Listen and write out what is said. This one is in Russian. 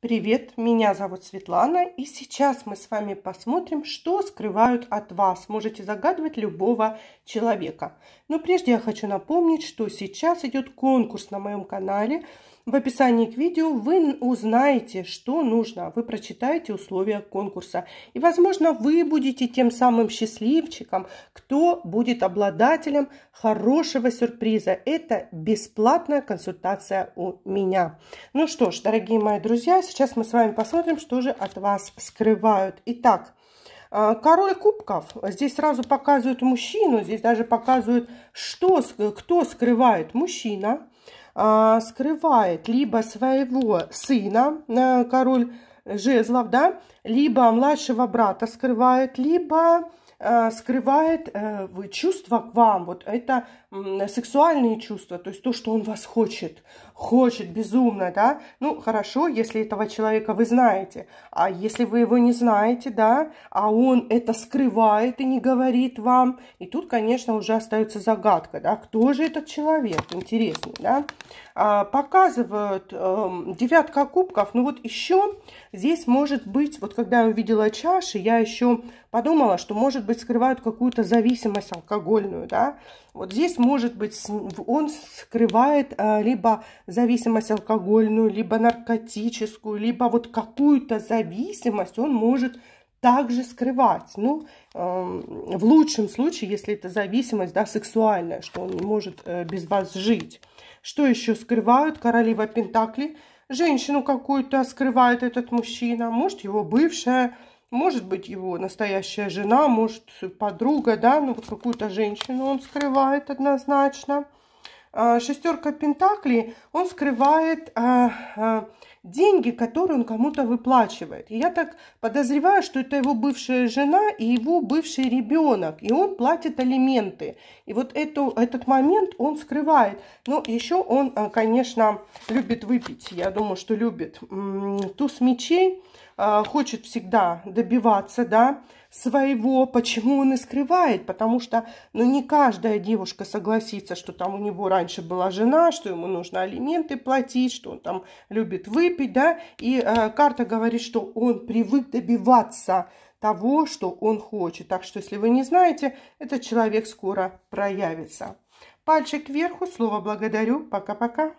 Привет, меня зовут Светлана, и сейчас мы с вами посмотрим, что скрывают от вас. Можете загадывать любого человека. Но прежде я хочу напомнить, что сейчас идет конкурс на моем канале в описании к видео вы узнаете, что нужно. Вы прочитаете условия конкурса. И, возможно, вы будете тем самым счастливчиком, кто будет обладателем хорошего сюрприза. Это бесплатная консультация у меня. Ну что ж, дорогие мои друзья, сейчас мы с вами посмотрим, что же от вас скрывают. Итак, а, Король кубков. Здесь сразу показывают мужчину, здесь даже показывают, что, кто скрывает мужчина. А, скрывает либо своего сына, э, король жезлов, да, либо младшего брата скрывает, либо Э, скрывает э, чувства к вам. Вот это сексуальные чувства, то есть то, что он вас хочет. Хочет безумно, да. Ну, хорошо, если этого человека вы знаете. А если вы его не знаете, да, а он это скрывает и не говорит вам. И тут, конечно, уже остается загадка, да, кто же этот человек, интересно да. А, показывают э, девятка кубков. Ну вот еще здесь может быть, вот когда я увидела чаши, я еще подумала, что, может быть, скрывают какую-то зависимость алкогольную, да. Вот здесь, может быть, он скрывает а, либо зависимость алкогольную, либо наркотическую, либо вот какую-то зависимость он может также скрывать. Ну, э, в лучшем случае, если это зависимость да, сексуальная, что он не может э, без вас жить. Что еще скрывают королева Пентакли? Женщину какую-то скрывает этот мужчина, может, его бывшая, может быть, его настоящая жена, может, подруга, да, ну, вот какую-то женщину он скрывает однозначно. А, шестерка Пентаклей, он скрывает а, а, деньги, которые он кому-то выплачивает. И я так подозреваю, что это его бывшая жена и его бывший ребенок, и он платит алименты. И вот эту, этот момент он скрывает. Но еще он, конечно, любит выпить. Я думаю, что любит туз мечей. А, хочет всегда добиваться, да, своего. Почему он и скрывает? Потому что, ну, не каждая девушка согласится, что там у него раньше была жена, что ему нужно алименты платить, что он там любит выпить, да. И э, карта говорит, что он привык добиваться того, что он хочет. Так что, если вы не знаете, этот человек скоро проявится. Пальчик кверху, слово благодарю. Пока-пока.